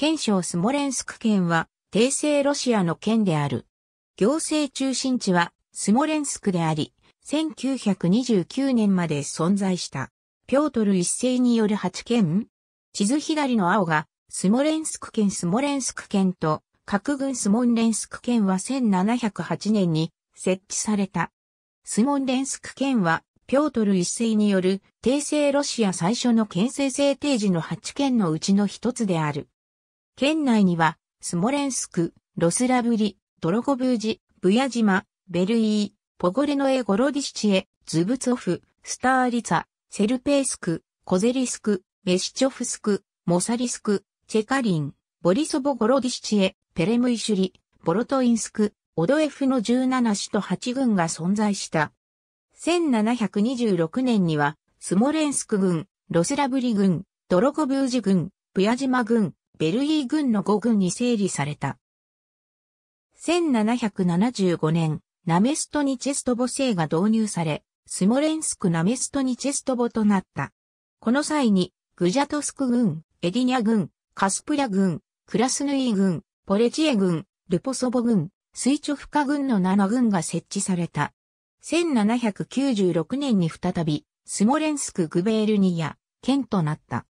県省スモレンスク県は、帝政ロシアの県である。行政中心地は、スモレンスクであり、1929年まで存在した。ピョートル一世による8県地図左の青が、スモレンスク県スモレンスク県と、各軍スモンレンスク県は1708年に設置された。スモンレンスク県は、ピョートル一世による帝政ロシア最初の県政制定時の8県のうちの一つである。県内には、スモレンスク、ロスラブリ、ドロゴブージ、ブヤ島、ベルイー、ポゴレノエ・ゴロディシチエ、ズブツオフ、スターリツァ、セルペースク、コゼリスク、メシチョフスク、モサリスク、チェカリン、ボリソボ・ゴロディシチエ、ペレムイシュリ、ボロトインスク、オドエフの17市と8軍が存在した。1726年には、スモレンスク軍、ロスラブリ軍、ドロゴブージ軍、ブヤ島軍、ベルギー軍の5軍に整理された。1775年、ナメストニチェストボ制が導入され、スモレンスクナメストニチェストボとなった。この際に、グジャトスク軍、エディニャ軍、カスプリャ軍、クラスヌイ軍、ポレチエ軍、ルポソボ軍、スイチョフカ軍の7軍が設置された。1796年に再び、スモレンスクグベールニア、県となった。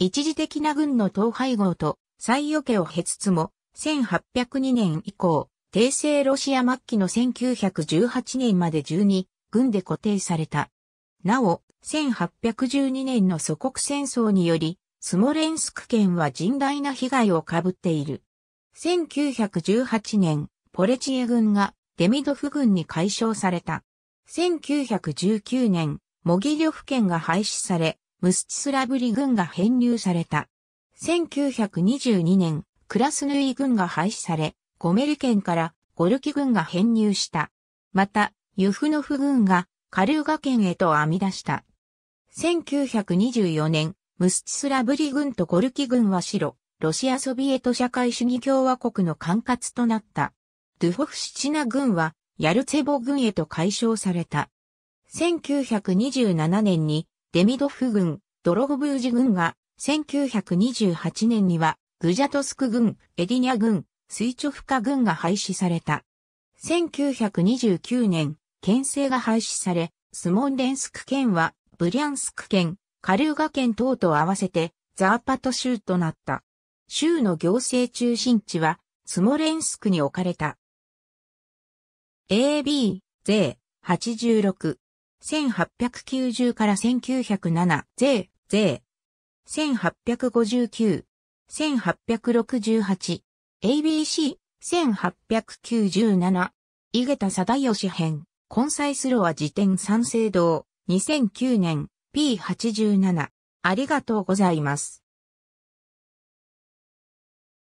一時的な軍の統廃合と再予計を経つつも、1802年以降、帝政ロシア末期の1918年まで12軍で固定された。なお、1812年の祖国戦争により、スモレンスク県は甚大な被害を被っている。1918年、ポレチエ軍がデミドフ軍に解消された。1919年、モギリョフ県が廃止され、ムスチスラブリ軍が編入された。1922年、クラスヌイ軍が廃止され、ゴメル県からゴルキ軍が編入した。また、ユフノフ軍がカルーガ県へと編み出した。1924年、ムスチスラブリ軍とゴルキ軍は白、ロシアソビエト社会主義共和国の管轄となった。ドゥホフシチナ軍はヤルツェボ軍へと解消された。1927年にデミドフ軍、ドロゴブージ軍が、1928年には、グジャトスク軍、エディニャ軍、スイチョフカ軍が廃止された。1929年、県政が廃止され、スモンデンスク県は、ブリャンスク県、カリューガ県等と合わせて、ザーパト州となった。州の行政中心地は、スモレンスクに置かれた。AB、税、86。1890から1907、税、税。1859、1868、ABC、1897、井桁貞義編、コンサイスロア辞典三省堂、2009年、P87。ありがとうございます。